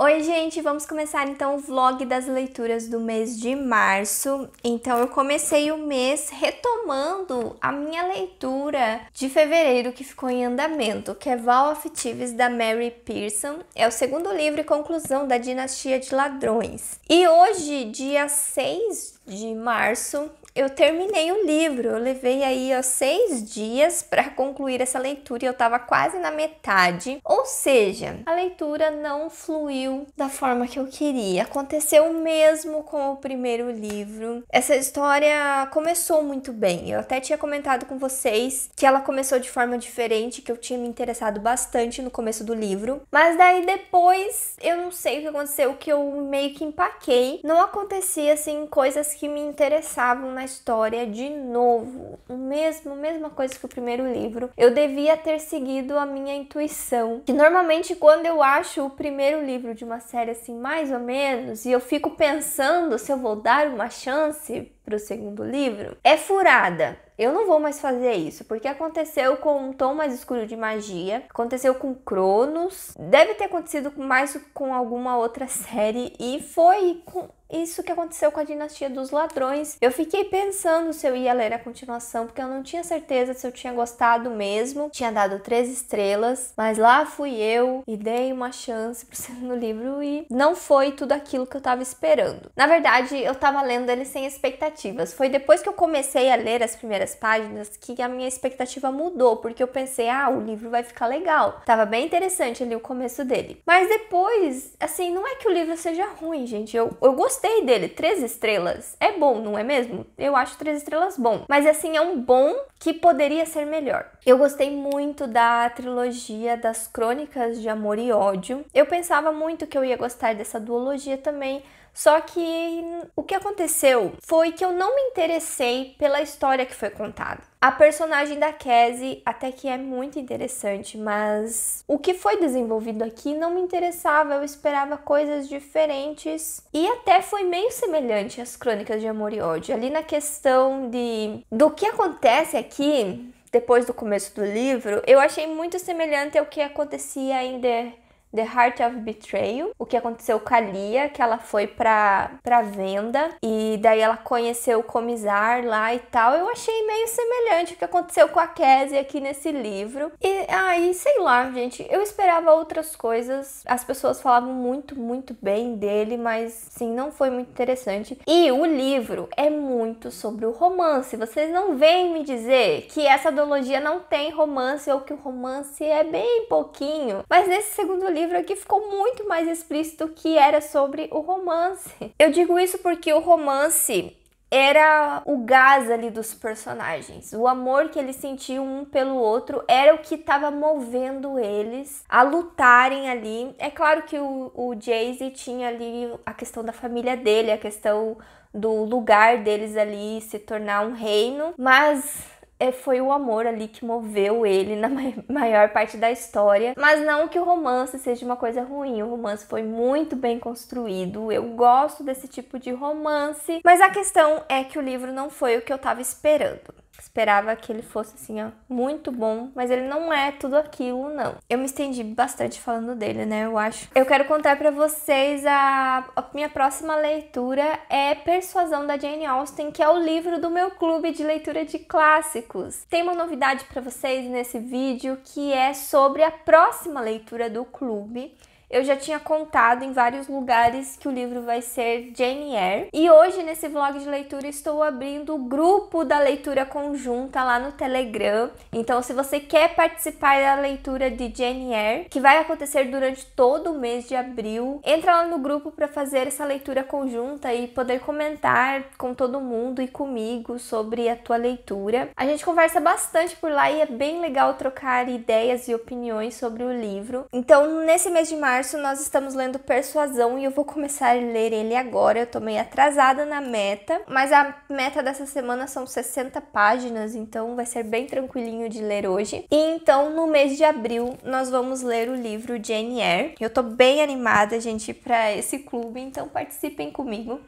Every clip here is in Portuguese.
Oi, gente, vamos começar então o vlog das leituras do mês de março. Então, eu comecei o mês retomando a minha leitura de fevereiro que ficou em andamento, que é Val of Thieves da Mary Pearson. É o segundo livro e conclusão da Dinastia de Ladrões. E hoje, dia 6 de março, eu terminei o livro. Eu levei aí ó, seis dias para concluir essa leitura e eu estava quase na metade. Ou seja, a leitura não fluiu da forma que eu queria. Aconteceu o mesmo com o primeiro livro. Essa história começou muito bem. Eu até tinha comentado com vocês que ela começou de forma diferente, que eu tinha me interessado bastante no começo do livro. Mas daí depois, eu não sei o que aconteceu, que eu meio que empaquei. Não acontecia assim coisas que me interessavam na história de novo, o mesmo, mesma coisa que o primeiro livro. Eu devia ter seguido a minha intuição, que normalmente quando eu acho o primeiro livro de uma série assim mais ou menos e eu fico pensando se eu vou dar uma chance para o segundo livro, é furada. Eu não vou mais fazer isso, porque aconteceu com um tom mais escuro de magia, aconteceu com Cronos, deve ter acontecido mais com alguma outra série e foi com isso que aconteceu com a Dinastia dos Ladrões. Eu fiquei pensando se eu ia ler a continuação, porque eu não tinha certeza se eu tinha gostado mesmo. Tinha dado três estrelas, mas lá fui eu e dei uma chance pro segundo livro e não foi tudo aquilo que eu tava esperando. Na verdade, eu tava lendo ele sem expectativas. Foi depois que eu comecei a ler as primeiras páginas que a minha expectativa mudou, porque eu pensei, ah, o livro vai ficar legal. Tava bem interessante ali o começo dele. Mas depois, assim, não é que o livro seja ruim, gente. Eu, eu gostei Gostei dele, três estrelas. É bom, não é mesmo? Eu acho três estrelas bom. Mas assim, é um bom que poderia ser melhor. Eu gostei muito da trilogia das Crônicas de Amor e Ódio. Eu pensava muito que eu ia gostar dessa duologia também, só que o que aconteceu foi que eu não me interessei pela história que foi contada. A personagem da Cassie até que é muito interessante, mas o que foi desenvolvido aqui não me interessava, eu esperava coisas diferentes e até foi meio semelhante às Crônicas de Amor e Ódio. Ali na questão de do que acontece aqui depois do começo do livro, eu achei muito semelhante ao que acontecia em The The Heart of Betrayal, o que aconteceu com a Lia, que ela foi pra, pra venda e daí ela conheceu o comisar lá e tal. Eu achei meio semelhante o que aconteceu com a Cassie aqui nesse livro. E aí, sei lá, gente, eu esperava outras coisas. As pessoas falavam muito, muito bem dele, mas sim, não foi muito interessante. E o livro é muito sobre o romance. Vocês não vêm me dizer que essa duologia não tem romance ou que o romance é bem pouquinho. Mas nesse segundo livro, livro aqui ficou muito mais explícito que era sobre o romance. Eu digo isso porque o romance era o gás ali dos personagens. O amor que eles sentiam um pelo outro era o que estava movendo eles a lutarem ali. É claro que o, o Jay-Z tinha ali a questão da família dele, a questão do lugar deles ali se tornar um reino, mas é, foi o amor ali que moveu ele na maior parte da história. Mas não que o romance seja uma coisa ruim, o romance foi muito bem construído. Eu gosto desse tipo de romance, mas a questão é que o livro não foi o que eu estava esperando. Esperava que ele fosse assim, ó, muito bom, mas ele não é tudo aquilo, não. Eu me estendi bastante falando dele, né? Eu acho. Eu quero contar para vocês a, a minha próxima leitura é Persuasão da Jane Austen, que é o livro do meu clube de leitura de clássicos. Tem uma novidade para vocês nesse vídeo que é sobre a próxima leitura do clube eu já tinha contado em vários lugares que o livro vai ser Jane Eyre. E hoje, nesse vlog de leitura, estou abrindo o grupo da leitura conjunta lá no Telegram. Então, se você quer participar da leitura de Jane Eyre, que vai acontecer durante todo o mês de abril, entra lá no grupo para fazer essa leitura conjunta e poder comentar com todo mundo e comigo sobre a tua leitura. A gente conversa bastante por lá e é bem legal trocar ideias e opiniões sobre o livro. Então, nesse mês de março, março nós estamos lendo Persuasão e eu vou começar a ler ele agora. Eu tô meio atrasada na meta, mas a meta dessa semana são 60 páginas, então vai ser bem tranquilinho de ler hoje. E então, no mês de abril, nós vamos ler o livro Jane Eyre. Eu tô bem animada, gente, para esse clube, então participem comigo.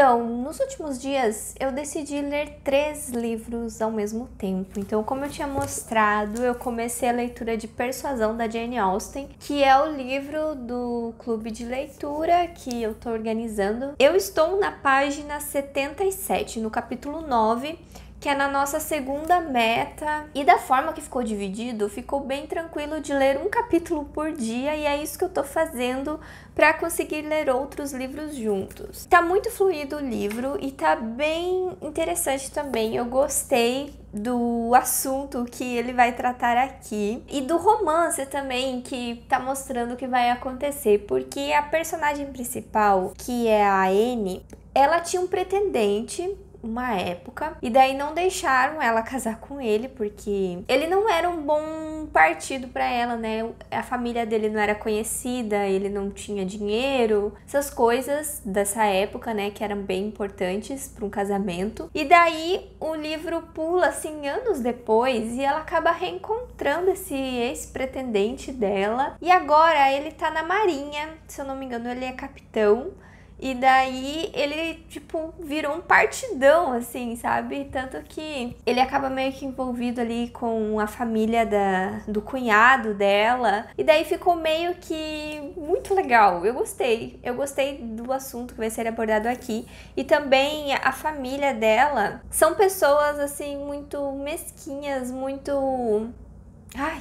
Então, nos últimos dias eu decidi ler três livros ao mesmo tempo. Então, como eu tinha mostrado, eu comecei a leitura de Persuasão da Jane Austen, que é o livro do clube de leitura que eu tô organizando. Eu estou na página 77, no capítulo 9 que é na nossa segunda meta. E da forma que ficou dividido, ficou bem tranquilo de ler um capítulo por dia e é isso que eu tô fazendo para conseguir ler outros livros juntos. Tá muito fluido o livro e tá bem interessante também. Eu gostei do assunto que ele vai tratar aqui e do romance também que tá mostrando o que vai acontecer, porque a personagem principal, que é a Anne, ela tinha um pretendente uma época. E daí não deixaram ela casar com ele, porque ele não era um bom partido para ela, né? A família dele não era conhecida, ele não tinha dinheiro, essas coisas dessa época, né, que eram bem importantes para um casamento. E daí o livro pula assim anos depois e ela acaba reencontrando esse ex-pretendente dela. E agora ele tá na marinha, se eu não me engano, ele é capitão e daí ele, tipo, virou um partidão, assim, sabe? Tanto que ele acaba meio que envolvido ali com a família da, do cunhado dela. E daí ficou meio que muito legal. Eu gostei. Eu gostei do assunto que vai ser abordado aqui. E também a família dela são pessoas, assim, muito mesquinhas, muito. Ai,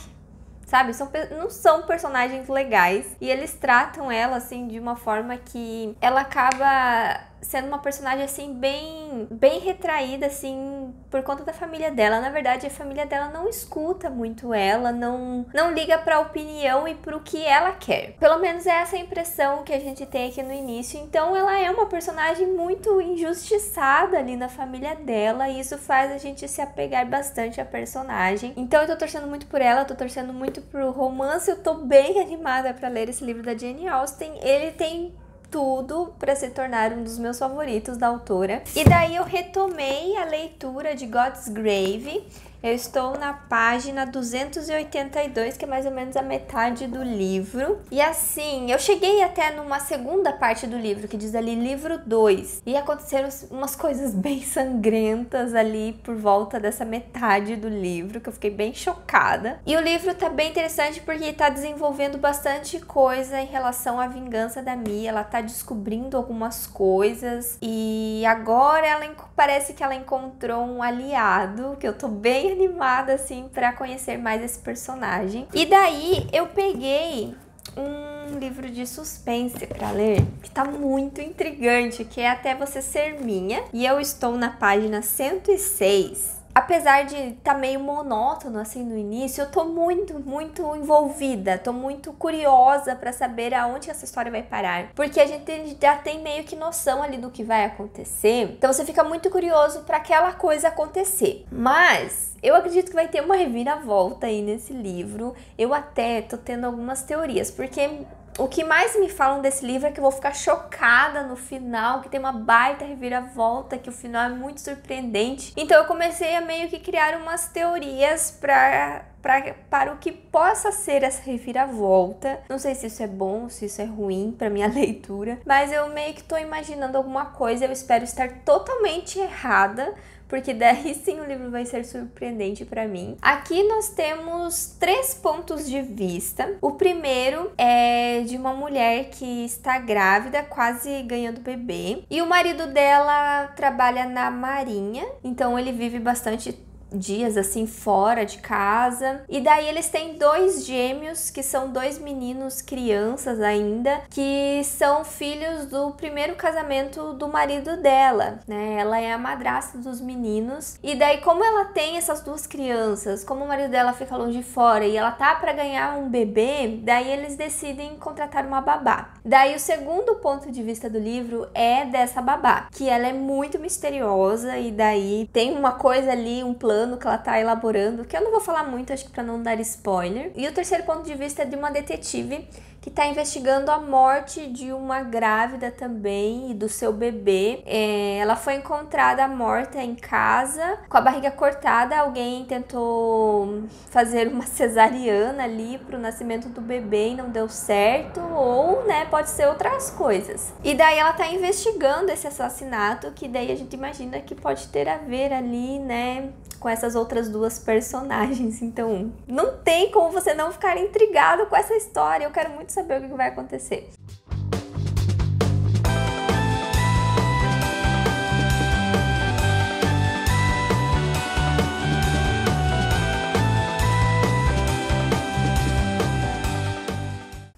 sabe? São, não são personagens legais e eles tratam ela assim de uma forma que ela acaba sendo uma personagem assim bem bem retraída assim por conta da família dela. Na verdade, a família dela não escuta muito ela, não, não liga para a opinião e para o que ela quer. Pelo menos é essa impressão que a gente tem aqui no início. Então, ela é uma personagem muito injustiçada ali na família dela, e isso faz a gente se apegar bastante à personagem. Então, eu tô torcendo muito por ela, tô torcendo muito pro romance, eu tô bem animada para ler esse livro da Jane Austen. Ele tem tudo para se tornar um dos meus favoritos da autora. E daí eu retomei a leitura de God's Grave eu estou na página 282, que é mais ou menos a metade do livro. E assim, eu cheguei até numa segunda parte do livro, que diz ali livro 2. E aconteceram umas coisas bem sangrentas ali por volta dessa metade do livro, que eu fiquei bem chocada. E o livro tá bem interessante porque tá desenvolvendo bastante coisa em relação à vingança da Mia. Ela tá descobrindo algumas coisas e agora ela parece que ela encontrou um aliado, que eu tô bem animada assim para conhecer mais esse personagem. E daí eu peguei um livro de suspense para ler que tá muito intrigante, que é Até Você Ser Minha, e eu estou na página 106 apesar de estar tá meio monótono assim no início, eu tô muito, muito envolvida, tô muito curiosa para saber aonde essa história vai parar, porque a gente já tem meio que noção ali do que vai acontecer. Então você fica muito curioso para aquela coisa acontecer. Mas eu acredito que vai ter uma reviravolta aí nesse livro. Eu até tô tendo algumas teorias, porque o que mais me falam desse livro é que eu vou ficar chocada no final, que tem uma baita reviravolta, que o final é muito surpreendente. Então eu comecei a meio que criar umas teorias para Pra, para o que possa ser essa reviravolta. Não sei se isso é bom, se isso é ruim para minha leitura, mas eu meio que estou imaginando alguma coisa. Eu espero estar totalmente errada, porque daí sim o livro vai ser surpreendente para mim. Aqui nós temos três pontos de vista. O primeiro é de uma mulher que está grávida, quase ganhando bebê, e o marido dela trabalha na marinha, então ele vive bastante dias assim fora de casa. E daí eles têm dois gêmeos que são dois meninos crianças ainda, que são filhos do primeiro casamento do marido dela, né? Ela é a madrasta dos meninos. E daí como ela tem essas duas crianças, como o marido dela fica longe de fora e ela tá para ganhar um bebê, daí eles decidem contratar uma babá. Daí o segundo ponto de vista do livro é dessa babá, que ela é muito misteriosa e daí tem uma coisa ali, um plano plano que ela tá elaborando, que eu não vou falar muito, acho que para não dar spoiler. E o terceiro ponto de vista é de uma detetive que está investigando a morte de uma grávida também e do seu bebê. É, ela foi encontrada morta em casa, com a barriga cortada. Alguém tentou fazer uma cesariana ali para o nascimento do bebê e não deu certo, ou né, pode ser outras coisas. E daí ela está investigando esse assassinato, que daí a gente imagina que pode ter a ver ali, né, com essas outras duas personagens. Então, não tem como você não ficar intrigado com essa história. Eu quero muito saber o que vai acontecer.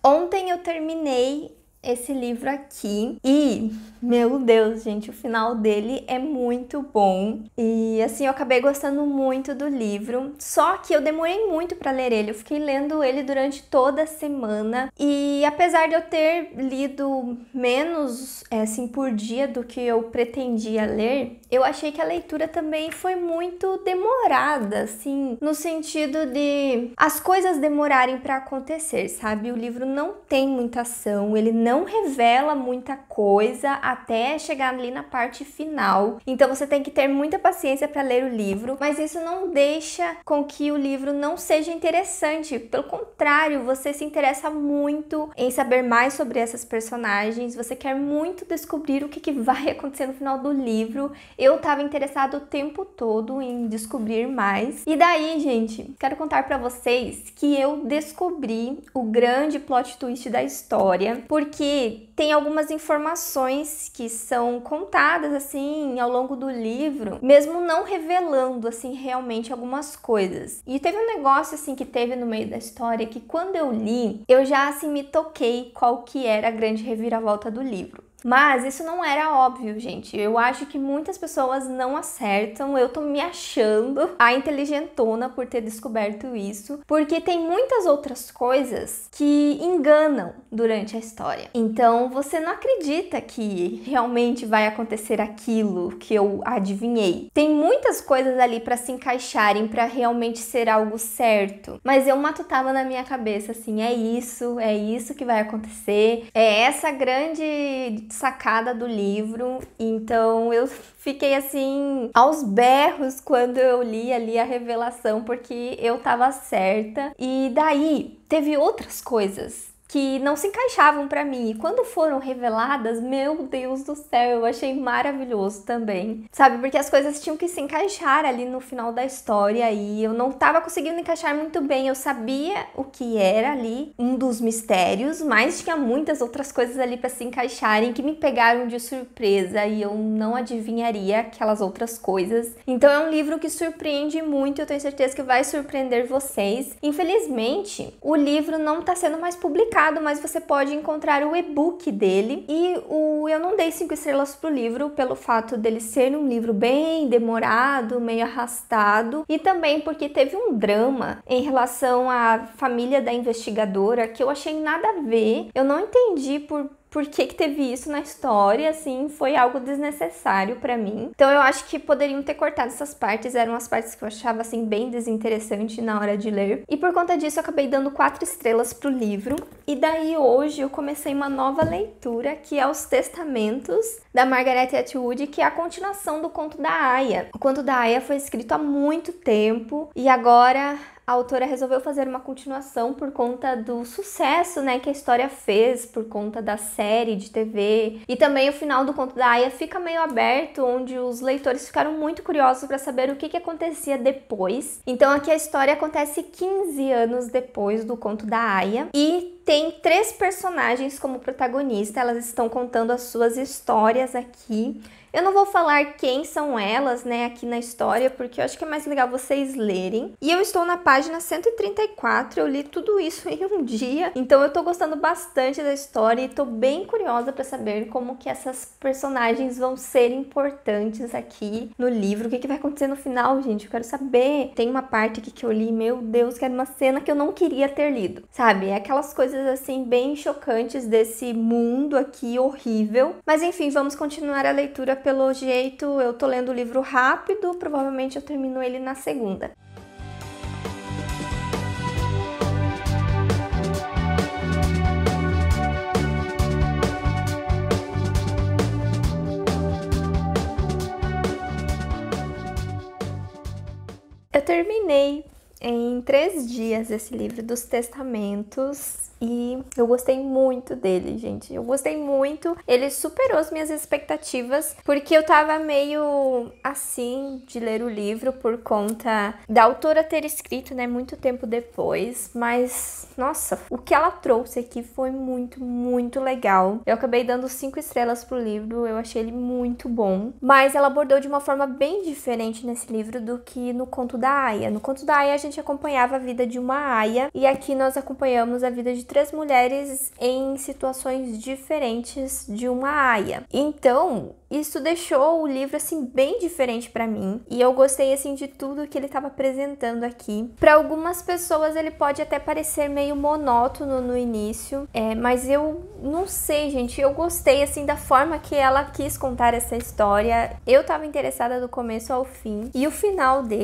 Ontem eu terminei esse livro aqui. E, meu Deus, gente, o final dele é muito bom. E assim, eu acabei gostando muito do livro. Só que eu demorei muito para ler ele. Eu fiquei lendo ele durante toda a semana. E apesar de eu ter lido menos, é, assim, por dia do que eu pretendia ler, eu achei que a leitura também foi muito demorada, assim, no sentido de as coisas demorarem para acontecer, sabe? O livro não tem muita ação, ele não revela muita coisa até chegar ali na parte final. Então você tem que ter muita paciência para ler o livro, mas isso não deixa com que o livro não seja interessante. Pelo contrário, você se interessa muito em saber mais sobre essas personagens, você quer muito descobrir o que, que vai acontecer no final do livro eu tava interessado o tempo todo em descobrir mais. E daí, gente, quero contar para vocês que eu descobri o grande plot twist da história, porque tem algumas informações que são contadas assim ao longo do livro, mesmo não revelando assim realmente algumas coisas. E teve um negócio assim que teve no meio da história que quando eu li, eu já assim me toquei qual que era a grande reviravolta do livro. Mas isso não era óbvio, gente. Eu acho que muitas pessoas não acertam. Eu tô me achando a inteligentona por ter descoberto isso, porque tem muitas outras coisas que enganam durante a história. Então você não acredita que realmente vai acontecer aquilo que eu adivinhei. Tem muitas coisas ali para se encaixarem para realmente ser algo certo. Mas eu matutava na minha cabeça assim, é isso, é isso que vai acontecer. É essa grande sacada do livro. Então eu fiquei assim aos berros quando eu li ali a revelação, porque eu tava certa. E daí teve outras coisas que não se encaixavam para mim. E quando foram reveladas, meu Deus do céu, eu achei maravilhoso também. Sabe, porque as coisas tinham que se encaixar ali no final da história e eu não tava conseguindo encaixar muito bem. Eu sabia o que era ali um dos mistérios, mas tinha muitas outras coisas ali para se encaixarem que me pegaram de surpresa e eu não adivinharia aquelas outras coisas. Então é um livro que surpreende muito, eu tenho certeza que vai surpreender vocês. Infelizmente, o livro não tá sendo mais publicado mas você pode encontrar o e-book dele. E o eu não dei cinco estrelas pro livro pelo fato dele ser um livro bem demorado, meio arrastado, e também porque teve um drama em relação à família da investigadora que eu achei nada a ver. Eu não entendi por por que, que teve isso na história, assim, foi algo desnecessário para mim. Então eu acho que poderiam ter cortado essas partes, eram as partes que eu achava, assim, bem desinteressante na hora de ler. E por conta disso eu acabei dando quatro estrelas pro livro. E daí hoje eu comecei uma nova leitura, que é Os Testamentos, da Margaret Atwood, que é a continuação do Conto da Aya. O Conto da Aya foi escrito há muito tempo e agora a autora resolveu fazer uma continuação por conta do sucesso né, que a história fez, por conta da série de TV. E também o final do conto da Aya fica meio aberto, onde os leitores ficaram muito curiosos para saber o que, que acontecia depois. Então aqui a história acontece 15 anos depois do conto da Aya e tem três personagens como protagonista, elas estão contando as suas histórias aqui. Eu não vou falar quem são elas, né, aqui na história, porque eu acho que é mais legal vocês lerem. E eu estou na página 134, eu li tudo isso em um dia, então eu tô gostando bastante da história e tô bem curiosa para saber como que essas personagens vão ser importantes aqui no livro. O que, que vai acontecer no final, gente? Eu quero saber. Tem uma parte aqui que eu li, meu Deus, que era uma cena que eu não queria ter lido, sabe? É aquelas coisas coisas assim bem chocantes desse mundo aqui horrível. Mas enfim, vamos continuar a leitura pelo jeito. Eu tô lendo o livro rápido, provavelmente eu termino ele na segunda. Eu terminei em três dias esse livro dos testamentos e eu gostei muito dele, gente. Eu gostei muito. Ele superou as minhas expectativas, porque eu tava meio assim de ler o livro por conta da autora ter escrito, né, muito tempo depois, mas nossa, o que ela trouxe aqui foi muito, muito legal. Eu acabei dando cinco estrelas pro livro, eu achei ele muito bom, mas ela abordou de uma forma bem diferente nesse livro do que no Conto da Aya. No Conto da Aya a gente gente acompanhava a vida de uma aia e aqui nós acompanhamos a vida de três mulheres em situações diferentes de uma aia. Então, isso deixou o livro assim bem diferente para mim e eu gostei assim de tudo que ele estava apresentando aqui. Para algumas pessoas ele pode até parecer meio monótono no início, é, mas eu não sei, gente, eu gostei assim da forma que ela quis contar essa história. Eu estava interessada do começo ao fim e o final dele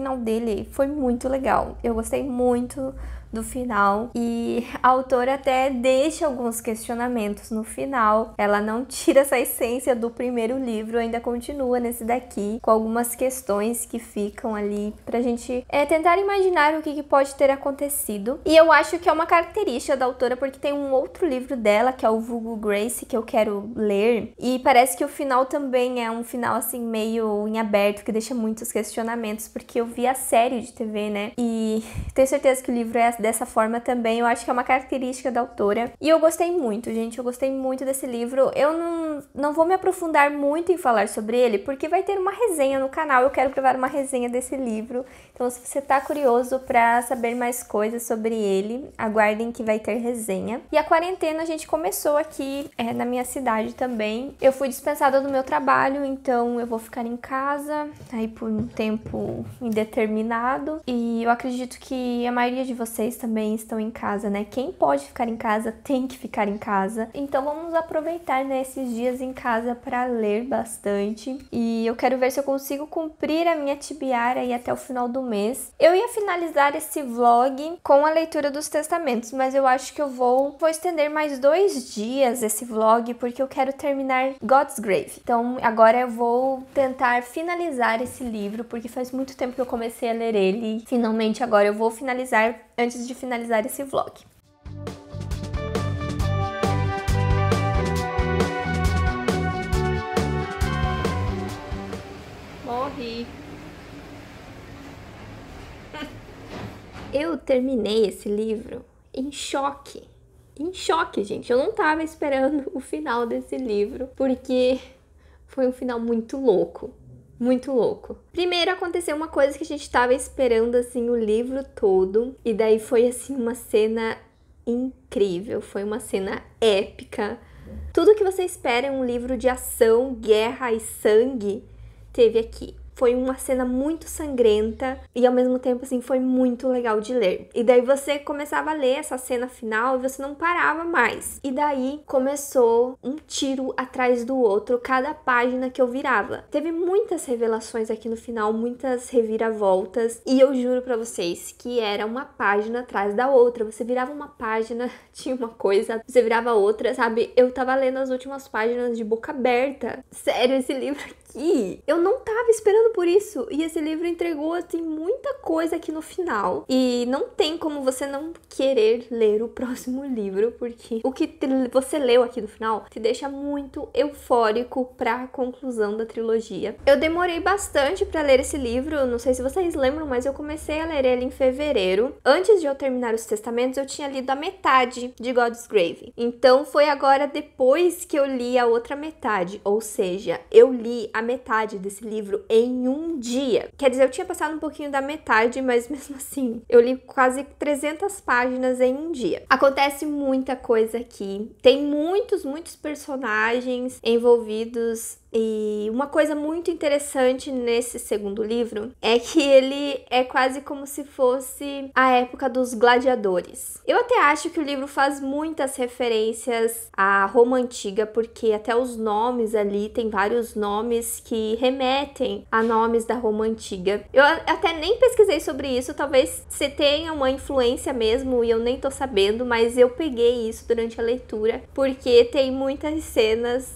final dele foi muito legal. Eu gostei muito do final. E a autora até deixa alguns questionamentos no final. Ela não tira essa essência do primeiro livro, ainda continua nesse daqui, com algumas questões que ficam ali pra gente é, tentar imaginar o que, que pode ter acontecido. E eu acho que é uma característica da autora, porque tem um outro livro dela, que é o Vulgo Grace, que eu quero ler. E parece que o final também é um final assim, meio em aberto, que deixa muitos questionamentos, porque eu vi a série de TV, né? E tenho certeza que o livro é dessa forma também. Eu acho que é uma característica da autora. E eu gostei muito, gente. Eu gostei muito desse livro. Eu não, não vou me aprofundar muito em falar sobre ele, porque vai ter uma resenha no canal. Eu quero gravar uma resenha desse livro. Então, se você tá curioso para saber mais coisas sobre ele, aguardem que vai ter resenha. E a quarentena a gente começou aqui é, na minha cidade também. Eu fui dispensada do meu trabalho, então eu vou ficar em casa aí por um tempo indeterminado. E eu acredito que a maioria de vocês vocês também estão em casa, né? Quem pode ficar em casa tem que ficar em casa. Então vamos aproveitar né, esses dias em casa para ler bastante. E eu quero ver se eu consigo cumprir a minha tibiara aí até o final do mês. Eu ia finalizar esse vlog com a leitura dos testamentos, mas eu acho que eu vou, vou estender mais dois dias esse vlog porque eu quero terminar God's Grave. Então agora eu vou tentar finalizar esse livro porque faz muito tempo que eu comecei a ler ele. Finalmente agora eu vou finalizar antes antes de finalizar esse vlog. Morri. Eu terminei esse livro em choque. Em choque, gente. Eu não estava esperando o final desse livro, porque foi um final muito louco muito louco. Primeiro aconteceu uma coisa que a gente tava esperando assim o livro todo e daí foi assim uma cena incrível, foi uma cena épica. Tudo que você espera em um livro de ação, guerra e sangue teve aqui. Foi uma cena muito sangrenta e ao mesmo tempo assim foi muito legal de ler. E daí você começava a ler essa cena final e você não parava mais. E daí começou um tiro atrás do outro, cada página que eu virava. Teve muitas revelações aqui no final, muitas reviravoltas e eu juro para vocês que era uma página atrás da outra. Você virava uma página, tinha uma coisa, você virava outra, sabe? Eu tava lendo as últimas páginas de boca aberta. Sério, esse livro aqui eu não tava esperando por isso. E esse livro entregou, assim, muita coisa aqui no final. E não tem como você não querer ler o próximo livro, porque o que você leu aqui no final te deixa muito eufórico pra conclusão da trilogia. Eu demorei bastante para ler esse livro, não sei se vocês lembram, mas eu comecei a ler ele em fevereiro. Antes de eu terminar Os Testamentos, eu tinha lido a metade de God's Grave. Então foi agora depois que eu li a outra metade, ou seja, eu li a a metade desse livro em um dia. Quer dizer, eu tinha passado um pouquinho da metade, mas mesmo assim, eu li quase 300 páginas em um dia. Acontece muita coisa aqui. Tem muitos, muitos personagens envolvidos e uma coisa muito interessante nesse segundo livro é que ele é quase como se fosse a época dos gladiadores. Eu até acho que o livro faz muitas referências à Roma antiga, porque até os nomes ali tem vários nomes nomes que remetem a nomes da Roma antiga. Eu até nem pesquisei sobre isso, talvez você tenha uma influência mesmo e eu nem tô sabendo, mas eu peguei isso durante a leitura, porque tem muitas cenas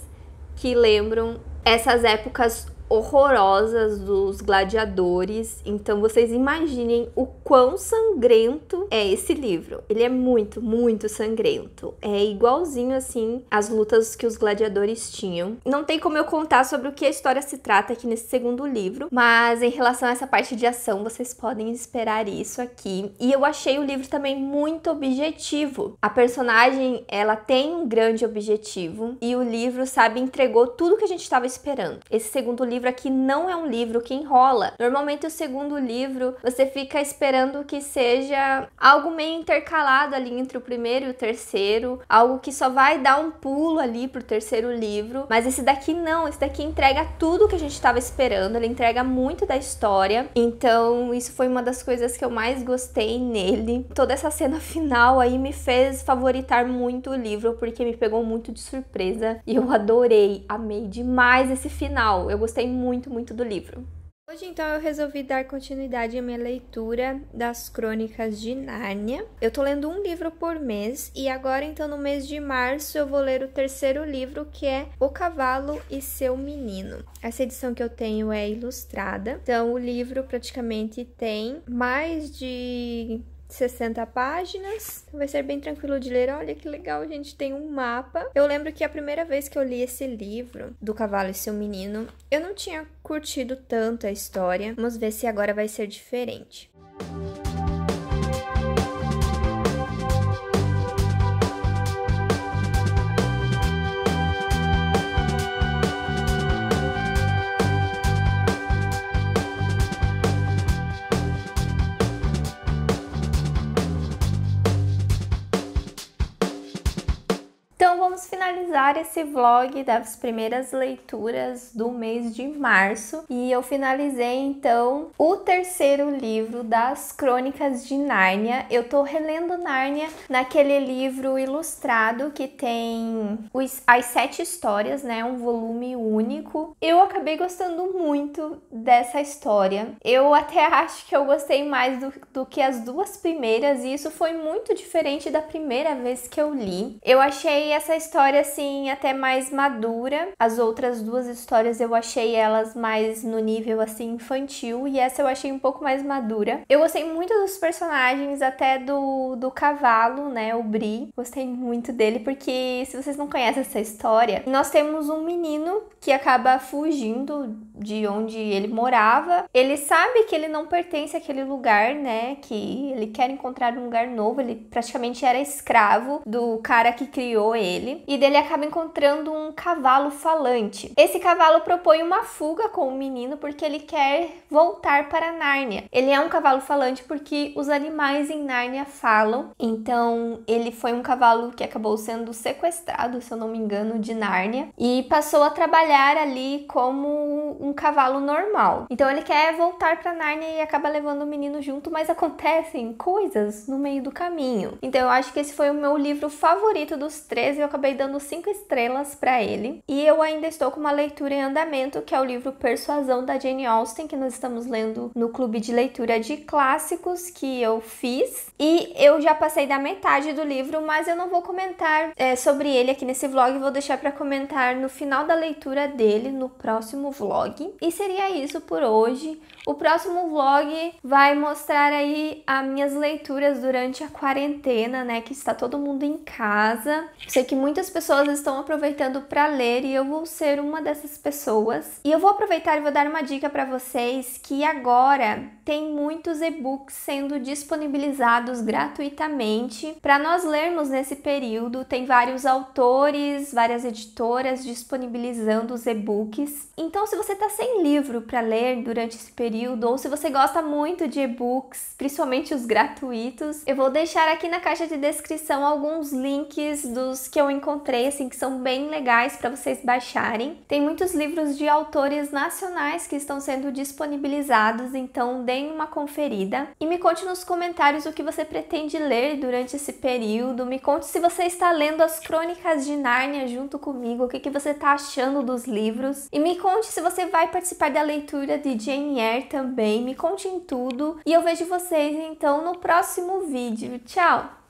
que lembram essas épocas horrorosas dos gladiadores. Então vocês imaginem o quão sangrento é esse livro. Ele é muito, muito sangrento. É igualzinho assim as lutas que os gladiadores tinham. Não tem como eu contar sobre o que a história se trata aqui nesse segundo livro, mas em relação a essa parte de ação, vocês podem esperar isso aqui. E eu achei o livro também muito objetivo. A personagem, ela tem um grande objetivo e o livro, sabe, entregou tudo que a gente estava esperando. Esse segundo livro livro aqui não é um livro que enrola. Normalmente o segundo livro você fica esperando que seja algo meio intercalado ali entre o primeiro e o terceiro, algo que só vai dar um pulo ali pro terceiro livro. Mas esse daqui não, esse daqui entrega tudo que a gente estava esperando, ele entrega muito da história. Então, isso foi uma das coisas que eu mais gostei nele. Toda essa cena final aí me fez favoritar muito o livro porque me pegou muito de surpresa e eu adorei, amei demais esse final. Eu gostei gostei muito, muito do livro. Hoje, então, eu resolvi dar continuidade à minha leitura das Crônicas de Nárnia. Eu tô lendo um livro por mês e agora, então, no mês de março, eu vou ler o terceiro livro, que é O Cavalo e Seu Menino. Essa edição que eu tenho é ilustrada, então o livro praticamente tem mais de 60 páginas. Vai ser bem tranquilo de ler. Olha que legal, gente, tem um mapa. Eu lembro que a primeira vez que eu li esse livro, Do Cavalo e Seu Menino, eu não tinha curtido tanto a história. Vamos ver se agora vai ser diferente. Música finalizar esse vlog das primeiras leituras do mês de março e eu finalizei então o terceiro livro das Crônicas de Nárnia. Eu tô relendo Nárnia naquele livro ilustrado que tem os, as sete histórias, né? Um volume único. Eu acabei gostando muito dessa história. Eu até acho que eu gostei mais do, do que as duas primeiras e isso foi muito diferente da primeira vez que eu li. Eu achei essa história assim Assim, até mais madura. As outras duas histórias eu achei elas mais no nível assim infantil e essa eu achei um pouco mais madura. Eu gostei muito dos personagens, até do, do cavalo, né, o Bri. Gostei muito dele porque se vocês não conhecem essa história, nós temos um menino que acaba fugindo de onde ele morava. Ele sabe que ele não pertence àquele lugar, né? Que ele quer encontrar um lugar novo. Ele praticamente era escravo do cara que criou ele. E dele acaba acaba encontrando um cavalo falante. Esse cavalo propõe uma fuga com o menino porque ele quer voltar para Nárnia. Ele é um cavalo falante porque os animais em Nárnia falam. Então, ele foi um cavalo que acabou sendo sequestrado, se eu não me engano, de Nárnia e passou a trabalhar ali como um cavalo normal. Então, ele quer voltar para Nárnia e acaba levando o menino junto, mas acontecem coisas no meio do caminho. Então, eu acho que esse foi o meu livro favorito dos três e eu acabei dando cinco estrelas para ele. E eu ainda estou com uma leitura em andamento, que é o livro Persuasão da Jane Austen, que nós estamos lendo no clube de leitura de clássicos que eu fiz. E eu já passei da metade do livro, mas eu não vou comentar é, sobre ele aqui nesse vlog, vou deixar para comentar no final da leitura dele, no próximo vlog. E seria isso por hoje. O próximo vlog vai mostrar aí as minhas leituras durante a quarentena, né? Que está todo mundo em casa. Sei que muitas pessoas estão aproveitando para ler e eu vou ser uma dessas pessoas. E eu vou aproveitar e vou dar uma dica para vocês que agora tem muitos e-books sendo disponibilizados gratuitamente para nós lermos nesse período. Tem vários autores, várias editoras disponibilizando os e-books. Então, se você está sem livro para ler durante esse período ou se você gosta muito de e-books, principalmente os gratuitos, eu vou deixar aqui na caixa de descrição alguns links dos que eu encontrei assim que são bem legais para vocês baixarem. Tem muitos livros de autores nacionais que estão sendo disponibilizados, então deem uma conferida. E me conte nos comentários o que você pretende ler durante esse período. Me conte se você está lendo as Crônicas de Nárnia junto comigo, o que, que você está achando dos livros. E me conte se você vai participar da leitura de Jane Eyre também. Me conte em tudo. E eu vejo vocês então no próximo vídeo. Tchau!